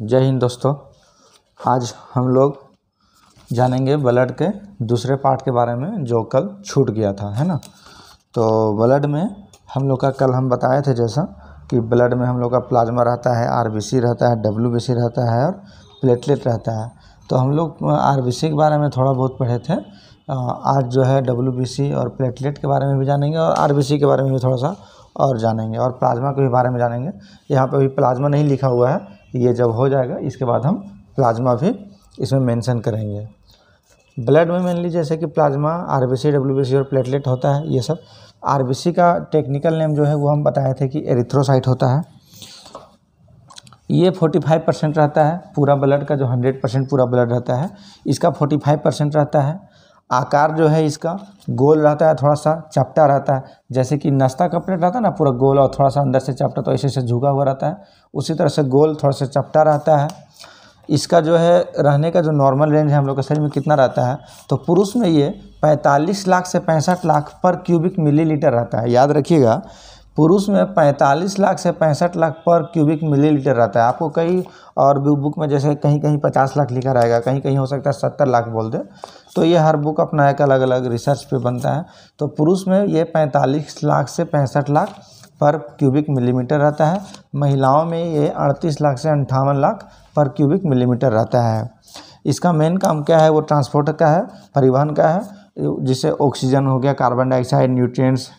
जय हिंद दोस्तों आज हम लोग जानेंगे ब्लड के दूसरे पार्ट के बारे में जो कल छूट गया था है ना तो ब्लड में हम लोग का कल हम बताए थे जैसा कि ब्लड में हम लोग का प्लाज्मा रहता है आरबीसी रहता है डब्ल्यूबीसी रहता है और प्लेटलेट रहता है तो हम लोग आरबीसी के बारे में थोड़ा बहुत पढ़े थे आज जो है डब्ल्यू और प्लेटलेट के बारे में भी जानेंगे और आर के बारे में भी थोड़ा सा और जानेंगे और प्लाज्मा के भी बारे में जानेंगे यहाँ पर अभी प्लाज्मा नहीं लिखा हुआ है ये जब हो जाएगा इसके बाद हम प्लाज्मा भी इसमें मेंशन करेंगे ब्लड में मेनली जैसे कि plasma R B C W B C और प्लेटलेट होता है ये सब आर बी सी का टेक्निकल नेम जो है वो हम बताए थे कि एरिथ्रोसाइट होता है ये 45 परसेंट रहता है पूरा ब्लड का जो 100 परसेंट पूरा ब्लड रहता है इसका 45 परसेंट रहता है आकार जो है इसका गोल रहता है थोड़ा सा चपटा रहता है जैसे कि नाश्ता का प्लेट रहता है ना पूरा गोल और थोड़ा सा अंदर से चपटा तो ऐसे ऐसे झुका हुआ रहता है उसी तरह से गोल थोड़ा सा चपटा रहता है इसका जो है रहने का जो नॉर्मल रेंज है हम लोग के शरीर में कितना रहता है तो पुरुष में ये पैंतालीस लाख से पैंसठ लाख पर क्यूबिक मिलीलीटर रहता है याद रखिएगा पुरुष में 45 लाख से पैंसठ लाख पर क्यूबिक मिलीलीटर रहता है आपको कई और बुक में जैसे कहीं कहीं 50 लाख लिखा रहेगा कहीं कहीं हो सकता है 70 लाख बोल दे तो ये हर बुक अपना एक अलग अलग रिसर्च पे बनता है तो पुरुष में ये 45 लाख से पैंसठ लाख पर क्यूबिक मिलीमीटर रहता है महिलाओं में ये अड़तीस लाख से अंठावन लाख पर क्यूबिक मिलीमीटर रहता है इसका मेन काम क्या है वो ट्रांसपोर्ट का है परिवहन का है जिससे ऑक्सीजन हो गया कार्बन डाइऑक्साइड न्यूट्रिएंट्स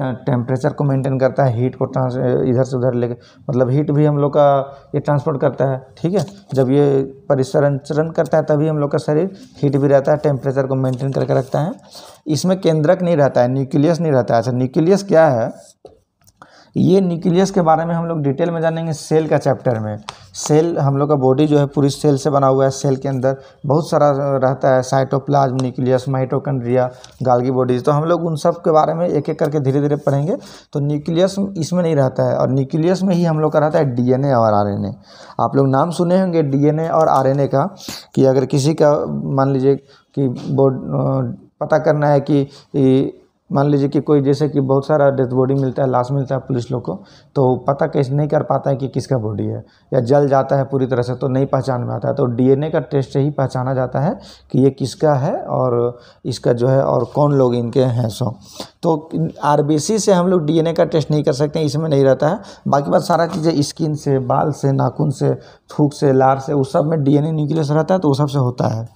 टेम्परेचर को मेंटेन करता है हीट को ट्रांस इधर से उधर लेके मतलब हीट भी हम लोग का ये ट्रांसपोर्ट करता है ठीक है जब ये परिसंचरण करता है तभी हम लोग का शरीर हीट भी रहता है टेम्परेचर को मेंटेन करके रखता है इसमें केंद्रक नहीं रहता है न्यूक्लियस नहीं रहता है अच्छा न्यूक्लियस क्या है ये न्यूक्लियस के बारे में हम लोग डिटेल में जानेंगे सेल का चैप्टर में सेल हम लोग का बॉडी जो है पूरी सेल से बना हुआ है सेल के अंदर बहुत सारा रहता है cytoplasm nucleus mitochondria Golgi bodies तो हम लोग उन सब के बारे में एक एक करके धीरे धीरे पढ़ेंगे तो न्यूक्लियस इसमें नहीं रहता है और न्यूक्लियस में ही हम लोग का रहता है डी और आर आप लोग नाम सुने होंगे डी और आर का कि अगर किसी का मान लीजिए कि बोर्ड पता करना है कि मान लीजिए कि कोई जैसे कि बहुत सारा डेथ बॉडी मिलता है लाश मिलता है पुलिस लोग को तो पता कैसे नहीं कर पाता है कि किसका बॉडी है या जल जाता है पूरी तरह से तो नहीं पहचान में आता है तो डीएनए का टेस्ट से ही पहचाना जाता है कि ये किसका है और इसका जो है और कौन लोग इनके हैं सो तो आर से हम लोग डी का टेस्ट नहीं कर सकते इसमें नहीं रहता है बाकी बात सारा चीज़ें स्किन से बाल से नाखून से थूक से लार से उस सब में डी एन न्यूक्लियस रहता है तो वो सबसे होता है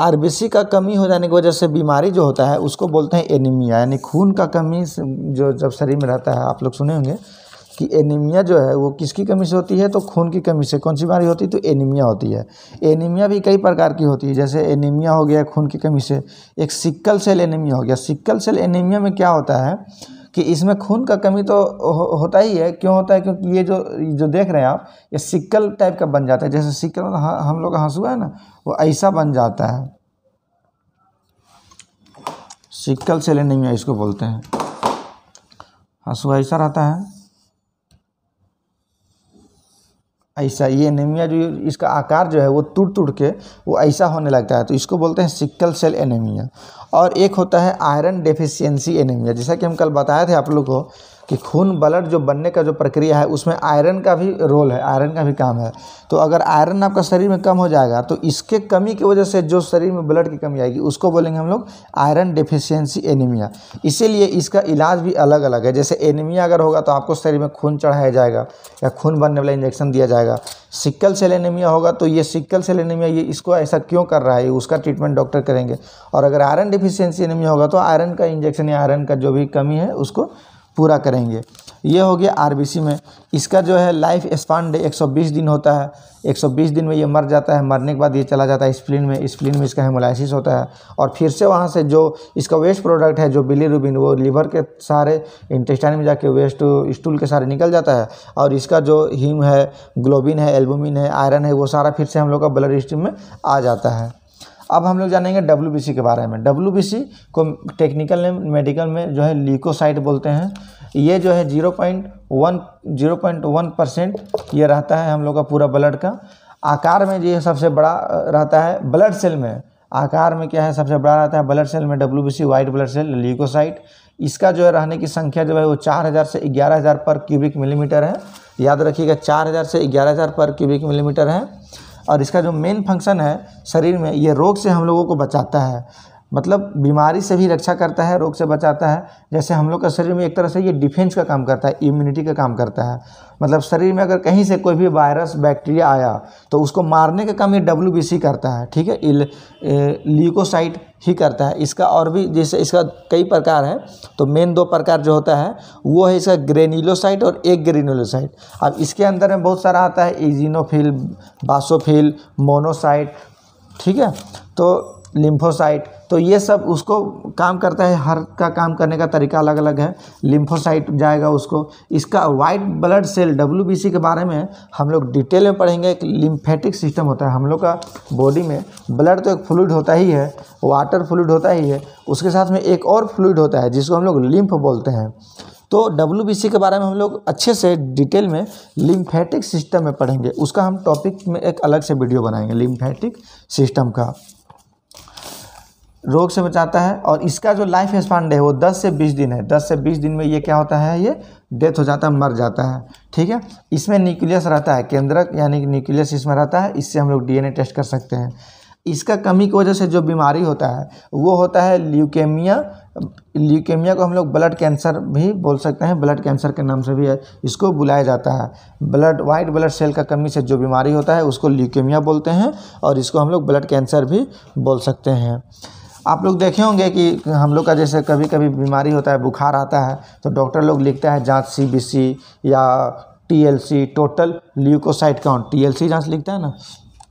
आरबीसी का कमी हो जाने की वजह से बीमारी जो होता है उसको बोलते हैं एनीमिया यानी खून का कमी जो जब शरीर में रहता है आप लोग सुने होंगे कि एनीमिया जो है वो किसकी कमी से होती है तो खून की कमी से कौन सी बीमारी होती है तो एनीमिया होती है एनीमिया भी कई प्रकार की होती है जैसे एनीमिया हो गया खून की कमी से एक सिक्कल सेल एनीमिया हो गया सिक्कल सेल एनीमिया में क्या होता है कि इसमें खून का कमी तो हो, होता ही है क्यों होता है क्योंकि ये जो जो देख रहे हैं आप ये सिक्कल टाइप का बन जाता है जैसे सिक्कल हाँ, हम लोग का हाँसुआ है ना वो ऐसा बन जाता है सिक्कल सेलेनिमिया इसको बोलते हैं हंसुआ ऐसा रहता है ऐसा ये एनेमिया जो इसका आकार जो है वो टूट टूट के वो ऐसा होने लगता है तो इसको बोलते हैं सिक्कल सेल एनेमिया और एक होता है आयरन डेफिशिएंसी एनेमिया जैसा कि हम कल बताए थे आप लोग को कि खून ब्लड जो बनने का जो प्रक्रिया है उसमें आयरन का भी रोल है आयरन का भी काम है तो अगर आयरन आपका शरीर में कम हो जाएगा तो इसके कमी की वजह से जो शरीर में ब्लड की कमी आएगी उसको बोलेंगे हम लोग आयरन डिफिशियंसी एनीमिया इसीलिए इसका इलाज भी अलग अलग है जैसे एनीमिया अगर होगा तो आपको शरीर में खून चढ़ाया जाएगा या खून बनने वाला इंजेक्शन दिया जाएगा सिक्कल सेल एनीमिया होगा तो ये सिक्कल सेल एनीमिया ये इसको ऐसा क्यों कर रहा है उसका ट्रीटमेंट डॉक्टर करेंगे और अगर आयरन डिफिशियंसी एनीमिया होगा तो आयरन का इंजेक्शन या आयरन का जो भी कमी है उसको पूरा करेंगे ये हो गया आरबीसी में इसका जो है लाइफ स्पान 120 दिन होता है 120 दिन में ये मर जाता है मरने के बाद ये चला जाता है स्प्लिन में स्प्लिन में इसका हेमोलाइसिस होता है और फिर से वहाँ से जो इसका वेस्ट प्रोडक्ट है जो बिली रूबिन वो लीवर के सारे इंटेस्टाइन में जाके वेस्ट स्टूल के सारे निकल जाता है और इसका जो हीम है ग्लोबिन है एल्बुमिन है आयरन है वो सारा फिर से हम लोग का ब्लड स्ट्रीम में आ जाता है अब हम लोग जानेंगे डब्ल्यू के बारे में डब्ल्यू को टेक्निकल नेम मेडिकल में जो है लीकोसाइट बोलते हैं ये जो है zero point one zero point one percent ये रहता है हम लोग का पूरा ब्लड का आकार में ये सबसे बड़ा रहता है ब्लड सेल में आकार में क्या है सबसे बड़ा रहता है ब्लड सेल में W B C white blood cell leucocyte इसका जो है रहने की संख्या जो है वो चार हज़ार से ग्यारह हज़ार पर क्यूबिक मिलीमीटर है याद रखिएगा चार हज़ार से ग्यारह हज़ार पर क्यूबिक मिलीमीटर है और इसका जो मेन फंक्शन है शरीर में ये रोग से हम लोगों को बचाता है मतलब बीमारी से भी रक्षा करता है रोग से बचाता है जैसे हम लोग का शरीर में एक तरह से ये डिफेंस का काम करता है इम्यूनिटी का काम करता है मतलब शरीर में अगर कहीं से कोई भी वायरस बैक्टीरिया आया तो उसको मारने का काम ये डब्ल्यू करता है ठीक है ल्यूकोसाइट ही करता है इसका और भी जैसे इसका कई प्रकार है तो मेन दो प्रकार जो होता है वो है इसका ग्रेनिलोसाइट और एक ग्रेनिलोसाइट अब इसके अंदर में बहुत सारा आता है इजिनोफिल बासोफिल मोनोसाइट ठीक है तो लिम्फोसाइट तो ये सब उसको काम करता है हर का काम करने का तरीका अलग अलग है लिम्फोसाइट जाएगा उसको इसका वाइट ब्लड सेल डब्ल्यू के बारे में हम लोग डिटेल में पढ़ेंगे एक लिम्फेटिक सिस्टम होता है हम लोग का बॉडी में ब्लड तो एक फ्लूड होता ही है वाटर फ्लूड होता ही है उसके साथ में एक और फ्लूड होता है जिसको हम लोग लिम्फ बोलते हैं तो डब्ल्यू के बारे में हम लोग अच्छे से डिटेल में लिम्फेटिक सिस्टम में पढ़ेंगे उसका हम टॉपिक में एक अलग से वीडियो बनाएंगे लिम्फेटिक सिस्टम का रोग से बचाता है और इसका जो लाइफ स्पान है वो 10 से 20 दिन है 10 से 20 दिन में ये क्या होता है ये डेथ हो जाता है मर जाता है ठीक है इसमें न्यूक्लियस रहता है केंद्रक यानी कि न्यूक्लियस इसमें रहता है इससे हम लोग डीएनए टेस्ट कर सकते हैं इसका कमी की वजह से जो बीमारी होता है वो होता है ल्यूकेमिया ल्यूकेमिया को हम लोग ब्लड कैंसर भी बोल सकते हैं ब्लड कैंसर के नाम से भी इसको बुलाया जाता है ब्लड वाइट ब्लड सेल का कमी से जो बीमारी होता है उसको ल्यूकेमिया बोलते हैं और इसको हम लोग ब्लड कैंसर भी बोल सकते हैं आप लोग देखे होंगे कि हम लोग का जैसे कभी कभी बीमारी होता है बुखार आता है तो डॉक्टर लोग लिखता है जाँच सी बी सी या T L C total leucocyte count T L C जाँच लिखता है ना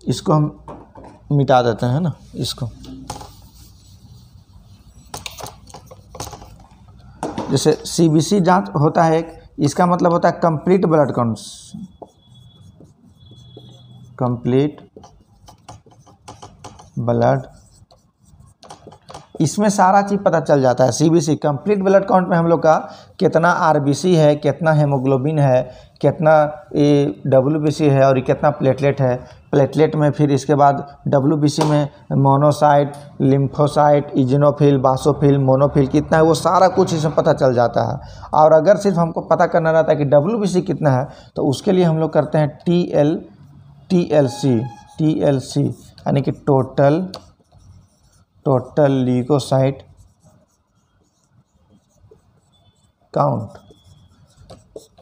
इसको हम मिटा देते हैं ना इसको जैसे सी बी सी जाँच होता है एक इसका मतलब होता है complete blood count complete blood इसमें सारा चीज़ पता चल जाता है सीबीसी कंप्लीट ब्लड काउंट में हम लोग का कितना आरबीसी है कितना हेमोग्लोबिन है कितना ये डब्ल्यूबीसी है और कितना प्लेटलेट है प्लेटलेट में फिर इसके बाद डब्ल्यूबीसी में monocyte lymphocyte eosinophil basophil monophil कितना है वो सारा कुछ इसमें पता चल जाता है और अगर सिर्फ हमको पता करना रहता है कि सी कितना है तो उसके लिए हम लोग करते हैं T L T L C T L C यानी कि टोटल टोटल लीकोसाइट काउंट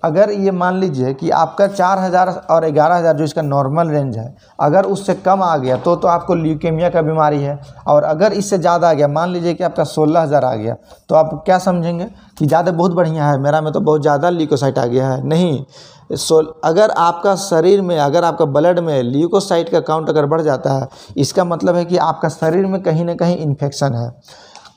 अगर ये मान लीजिए कि आपका चार हज़ार और ग्यारह हज़ार जो इसका नॉर्मल रेंज है अगर उससे कम आ गया तो तो आपको ल्यूकेमिया का बीमारी है और अगर इससे ज़्यादा आ गया मान लीजिए कि आपका सोलह हज़ार आ गया तो आप क्या समझेंगे कि ज़्यादा बहुत बढ़िया है मेरा में तो बहुत ज़्यादा लिकोसाइट आ गया है नहीं सो अगर आपका शरीर में अगर आपका ब्लड में ल्यूकोसाइट का काउंट अगर बढ़ जाता है इसका मतलब है कि आपका शरीर में कहीं ना कहीं इन्फेक्शन है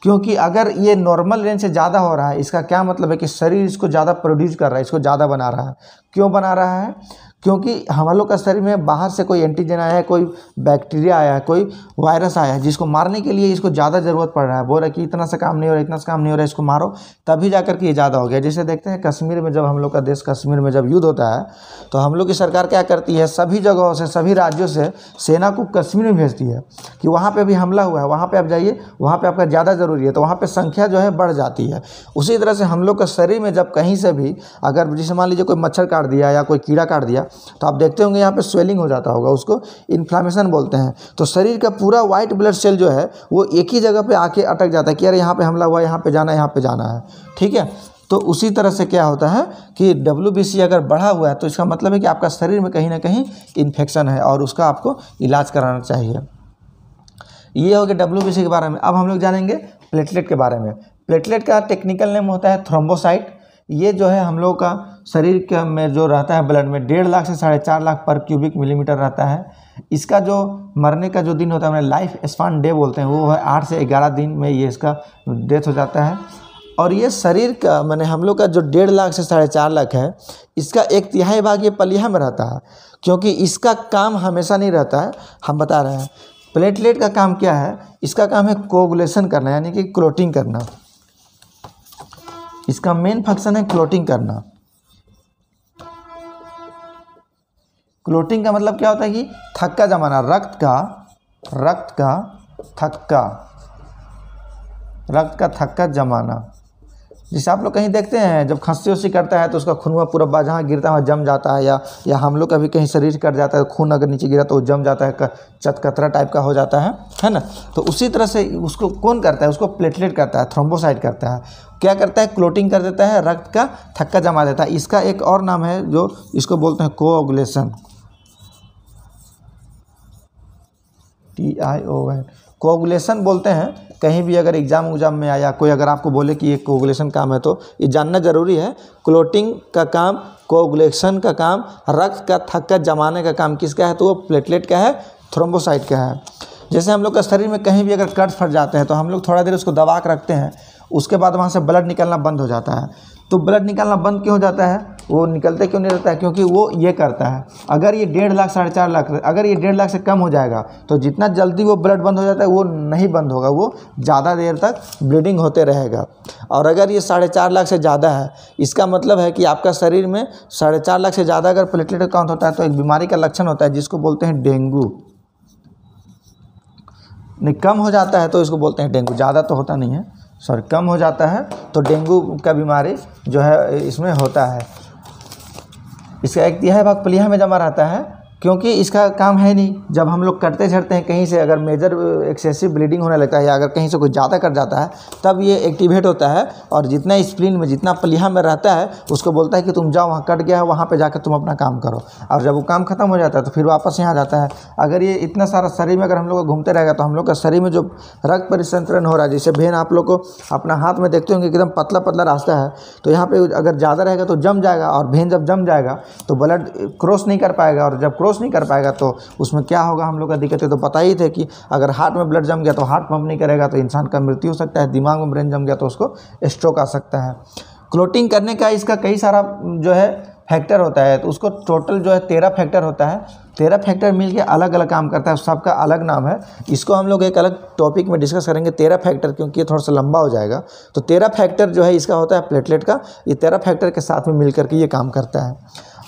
क्योंकि अगर ये नॉर्मल रेंज से ज़्यादा हो रहा है इसका क्या मतलब है कि शरीर इसको ज़्यादा प्रोड्यूस कर रहा है इसको ज़्यादा बना रहा है क्यों बना रहा है क्योंकि हम लोग का शरीर में बाहर से कोई एंटीजन आया है कोई बैक्टीरिया आया है कोई वायरस आया है जिसको मारने के लिए इसको ज़्यादा ज़रूरत पड़ रहा है बोल रहा है कि इतना सा काम नहीं हो रहा इतना सा काम नहीं हो रहा इसको मारो तभी जा करके ये ज़्यादा हो गया जैसे देखते हैं कश्मीर में जब हम लोग का देश कश्मीर में जब युद्ध होता है तो हम लोग की सरकार क्या करती है सभी जगहों से सभी राज्यों से सेना को कश्मीर में भेजती है कि वहाँ पर भी हमला हुआ है वहाँ पर आप जाइए वहाँ पर आपका ज़्यादा ज़रूरी है तो वहाँ पर संख्या जो है बढ़ जाती है उसी तरह से हम लोग का शरीर में जब कहीं से भी अगर जैसे मान लीजिए कोई मच्छर काट दिया या कोई कीड़ा काट दिया तो आप देखते होंगे यहाँ पे स्वेलिंग हो जाता होगा उसको इन्फ्लामेशन बोलते हैं तो शरीर का पूरा वाइट ब्लड सेल जो है वो एक ही जगह पे आके अटक जाता है कि यार यहाँ पे हमला हुआ यहाँ पे जाना है यहाँ पे जाना है ठीक है तो उसी तरह से क्या होता है कि डब्ल्यू अगर बढ़ा हुआ है तो इसका मतलब है कि आपका शरीर में कहीं ना कहीं इन्फेक्शन है और उसका आपको इलाज कराना चाहिए ये हो गया डब्ल्यू के बारे में अब हम लोग जानेंगे प्लेटलेट के बारे में प्लेटलेट का टेक्निकल नेम होता है थ्रोम्बोसाइट ये जो है हम लोग का शरीर के में जो रहता है ब्लड में डेढ़ लाख से साढ़े चार लाख पर क्यूबिक मिलीमीटर रहता है इसका जो मरने का जो दिन होता है हमें लाइफ स्पान डे बोलते हैं वो है आठ से ग्यारह दिन में ये इसका डेथ हो जाता है और ये शरीर का मैंने हम लोग का जो डेढ़ लाख से साढ़े चार लाख है इसका एक तिहाई भाग ये पलिया में रहता है क्योंकि इसका काम हमेशा नहीं रहता है हम बता रहे हैं प्लेटलेट का काम क्या है इसका काम है कोगुलेशन करना यानी कि क्लोटिंग करना इसका मेन फंक्शन है क्लोटिंग करना क्लोटिंग का मतलब क्या होता है कि थक्का जमाना रक्त का रक्त का थक्का रक्त का थक्का जमाना जैसे आप लोग कहीं देखते हैं जब खांसी उसी करता है तो उसका हुआ पूरा जहाँ गिरता है जम जाता है या या हम लोग कभी कहीं शरीर कट जाता है खून अगर नीचे गिरा तो वो जम जाता है चतकतरा टाइप का हो जाता है है ना तो उसी तरह से उसको कौन करता है उसको प्लेटलेट करता है थ्रोम्बोसाइड करता है क्या करता है क्लोटिंग कर देता है रक्त का थक्का जमा देता है इसका एक और नाम है जो इसको बोलते हैं coagulation T I O N coagulation बोलते हैं कहीं भी अगर एग्ज़ाम उग्ज़ाम में आया कोई अगर आपको बोले कि ये कोगुलेशन काम है तो ये जानना ज़रूरी है क्लोटिंग का काम कोगुलेशन का काम रक्त का थक्कत जमाने का काम किसका है तो वो प्लेटलेट का है थ्रोम्बोसाइट का है जैसे हम लोग का शरीर में कहीं भी अगर कट फट जाते हैं तो हम लोग थोड़ा देर उसको दबा के रखते हैं उसके बाद वहाँ से ब्लड निकलना बंद हो जाता है तो ब्लड निकालना बंद क्यों हो जाता है वो निकलते क्यों नहीं रहता है क्योंकि वो ये करता है अगर ये डेढ़ लाख साढ़े चार लाख अगर ये डेढ़ लाख से कम हो जाएगा तो जितना जल्दी वो ब्लड बंद हो जाता है वो नहीं बंद होगा वो ज़्यादा देर तक ब्लीडिंग होते रहेगा और अगर ये साढ़े चार लाख से ज़्यादा है इसका मतलब है कि आपका शरीर में साढ़े चार लाख से ज़्यादा अगर प्लेटलेट काउंट होता है तो एक बीमारी का लक्षण होता है जिसको बोलते हैं डेंगू नहीं कम हो जाता है तो इसको बोलते हैं डेंगू ज़्यादा तो होता नहीं है सॉरी कम हो जाता है तो डेंगू का बीमारी जो है इसमें होता है इसका एक तिहाई भाग प्लीहा में जमा रहता है क्योंकि इसका काम है नहीं जब हम लोग कटते झड़ते हैं कहीं से अगर मेजर एक्सेसिव ब्लीडिंग होने लगता है या अगर कहीं से कुछ ज़्यादा कट जाता है तब ये एक्टिवेट होता है और जितना स्प्लिन में जितना पलिया में रहता है उसको बोलता है कि तुम जाओ वहाँ कट गया है वहाँ पर जाकर तुम अपना काम करो और जब वो काम ख़त्म हो जाता है तो फिर वापस यहाँ जाता है अगर ये इतना सारा शरीर में अगर हम लोग घूमते रहेगा तो हम लोग का शरीर में जो रक्त परिसंतरण हो रहा है जैसे भेन आप लोग को अपना हाथ में देखते होंगे एकदम पतला पतला रास्ता है तो यहाँ पर अगर ज़्यादा रहेगा तो जम जाएगा और भेन जब जम जाएगा तो ब्लड क्रॉस नहीं कर पाएगा और जब क्रॉस क्रॉस नहीं कर पाएगा तो उसमें क्या होगा हम लोग का दिक्कत है तो पता ही थे कि अगर हार्ट में ब्लड जम गया तो हार्ट पंप नहीं करेगा तो इंसान का मृत्यु हो सकता है दिमाग में ब्रेन जम गया तो उसको स्ट्रोक आ सकता है क्लोटिंग करने का इसका कई सारा जो है फैक्टर होता है तो उसको टोटल जो है तेरह फैक्टर होता है तेरह फैक्टर मिल के अलग अलग काम करता है सबका अलग नाम है इसको हम लोग एक अलग टॉपिक में डिस्कस करेंगे तेरह फैक्टर क्योंकि ये थोड़ा सा लंबा हो जाएगा तो तेरह फैक्टर जो है इसका होता है प्लेटलेट का ये तेरह फैक्टर के साथ में मिल करके ये काम करता है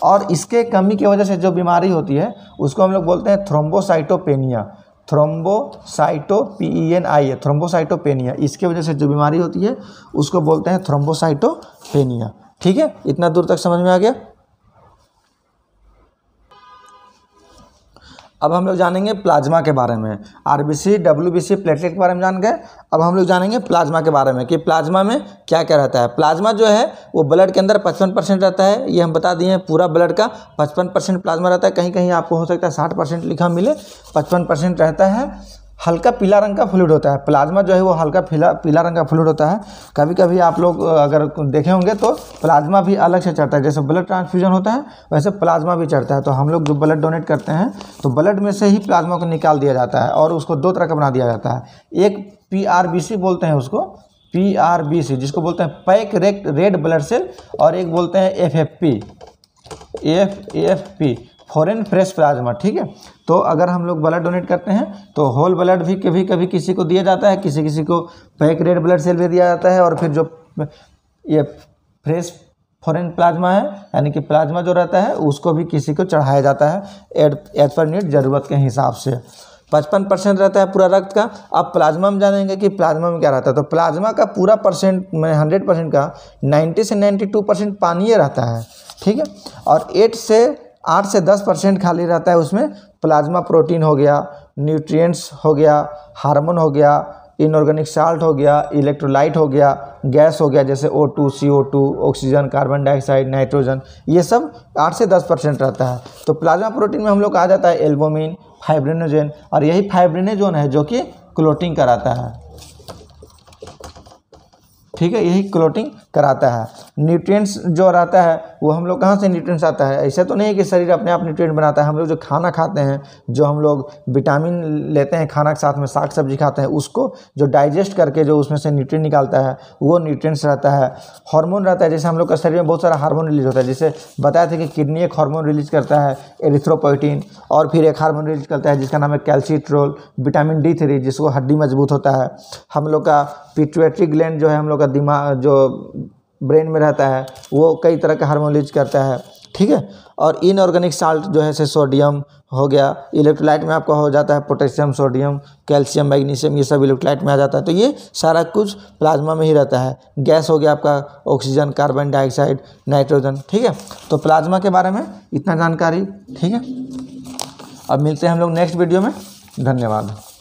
और इसके कमी की वजह से जो बीमारी होती है उसको हम लोग बोलते हैं thrombocytopenia thrombocyto P E N I A thrombocytopenia इसके वजह से जो बीमारी होती है उसको बोलते हैं थ्रोम्बोसाइटोपेनिया ठीक है इतना दूर तक समझ में आ गया अब हम लोग जानेंगे प्लाज्मा के बारे में R B C W B C platelet के बारे में जान गए अब हम लोग जानेंगे प्लाज्मा के बारे में कि प्लाज्मा में क्या क्या रहता है प्लाज्मा जो है वो ब्लड के अंदर पचपन परसेंट रहता है ये हम बता दिए हैं पूरा ब्लड का पचपन परसेंट प्लाज्मा रहता है कहीं कहीं आपको हो सकता है साठ परसेंट लिखा मिले पचपन परसेंट रहता है हल्का पीला रंग का फ्लूड होता है प्लाज्मा जो है वो हल्का पीला पीला रंग का फ्लूड होता है कभी कभी आप लोग अगर देखे होंगे तो प्लाज्मा भी अलग से चढ़ता है जैसे ब्लड ट्रांसफ्यूजन होता है वैसे प्लाज्मा भी चढ़ता है तो हम लोग जो ब्लड डोनेट करते हैं तो ब्लड में से ही प्लाज्मा को निकाल दिया जाता है और उसको दो तरह का बना दिया जाता है एक पी बोलते हैं उसको पी जिसको बोलते हैं पैक रेड ब्लड सेल और एक बोलते हैं F F P F F P foreign fresh plasma ठीक है तो अगर हम लोग ब्लड डोनेट करते हैं तो होल ब्लड भी कभी कभी किसी को दिया जाता है किसी किसी को पैक रेड ब्लड सेल भी दिया जाता है और फिर जो ये फ्रेश फॉरेन प्लाज्मा है यानी कि प्लाज्मा जो रहता है उसको भी किसी को चढ़ाया जाता है एड एज पर नीड ज़रूरत के हिसाब से पचपन परसेंट रहता है पूरा रक्त का अब प्लाज्मा में जानेंगे कि प्लाज्मा में क्या रहता है तो प्लाज्मा का पूरा परसेंट मैंने हंड्रेड परसेंट का नाइन्टी से नाइन्टी टू परसेंट पानी रहता है ठीक है और एट से आठ से दस परसेंट खाली रहता है उसमें प्लाज्मा प्रोटीन हो गया न्यूट्रिएंट्स हो गया हार्मोन हो गया इनऑर्गेनिक साल्ट हो गया इलेक्ट्रोलाइट हो गया गैस हो गया जैसे O two C O two oxygen carbon dioxide nitrogen ये सब आठ से दस परसेंट रहता है तो प्लाज्मा प्रोटीन में हम लोग आ जाता है एल्बोमिन फाइब्रिनोजेन और यही फाइब्रिनोजोन है जो कि क्लोटिंग कराता है ठीक है यही क्लोटिंग कराता है न्यूट्रिएंट्स जो रहता है वो हम लोग कहाँ से न्यूट्रिएंट्स आता है ऐसा तो नहीं है कि शरीर अपने आप न्यूट्रिएंट बनाता है हम लोग जो खाना खाते हैं जो हम लोग विटामिन लेते हैं खाना के साथ में साग सब्जी खाते हैं उसको जो डाइजेस्ट करके जो उसमें से न्यूट्रिएंट निकालता है वो न्यूट्रिएंट्स रहता है हार्मोन रहता है जैसे हम लोग का शरीर में बहुत सारा हार्मोन रिलीज होता है जैसे बताया था कि किडनी एक हार्मोन रिलीज करता है एरिथ्रोपोइटिन और फिर एक हार्मोन रिलीज करता है जिसका नाम है कैल्सीट्रोल विटामिन डी थ्री जिसको हड्डी मजबूत होता है हम लोग का पिट्यूटरी ग्लैंड जो है हम लोग का दिमाग जो ब्रेन में रहता है वो कई तरह के हार्मोन रिलीज करता है ठीक है और इनऑर्गेनिक साल्ट जो है से सोडियम हो गया इलेक्ट्रोलाइट में आपका हो जाता है पोटेशियम सोडियम कैल्शियम मैग्नीशियम ये सब इलेक्ट्रोलाइट में आ जाता है तो ये सारा कुछ प्लाज्मा में ही रहता है गैस हो गया आपका ऑक्सीजन कार्बन डाइऑक्साइड नाइट्रोजन ठीक है तो प्लाज्मा के बारे में इतना जानकारी ठीक है अब मिलते हैं हम लोग नेक्स्ट वीडियो में धन्यवाद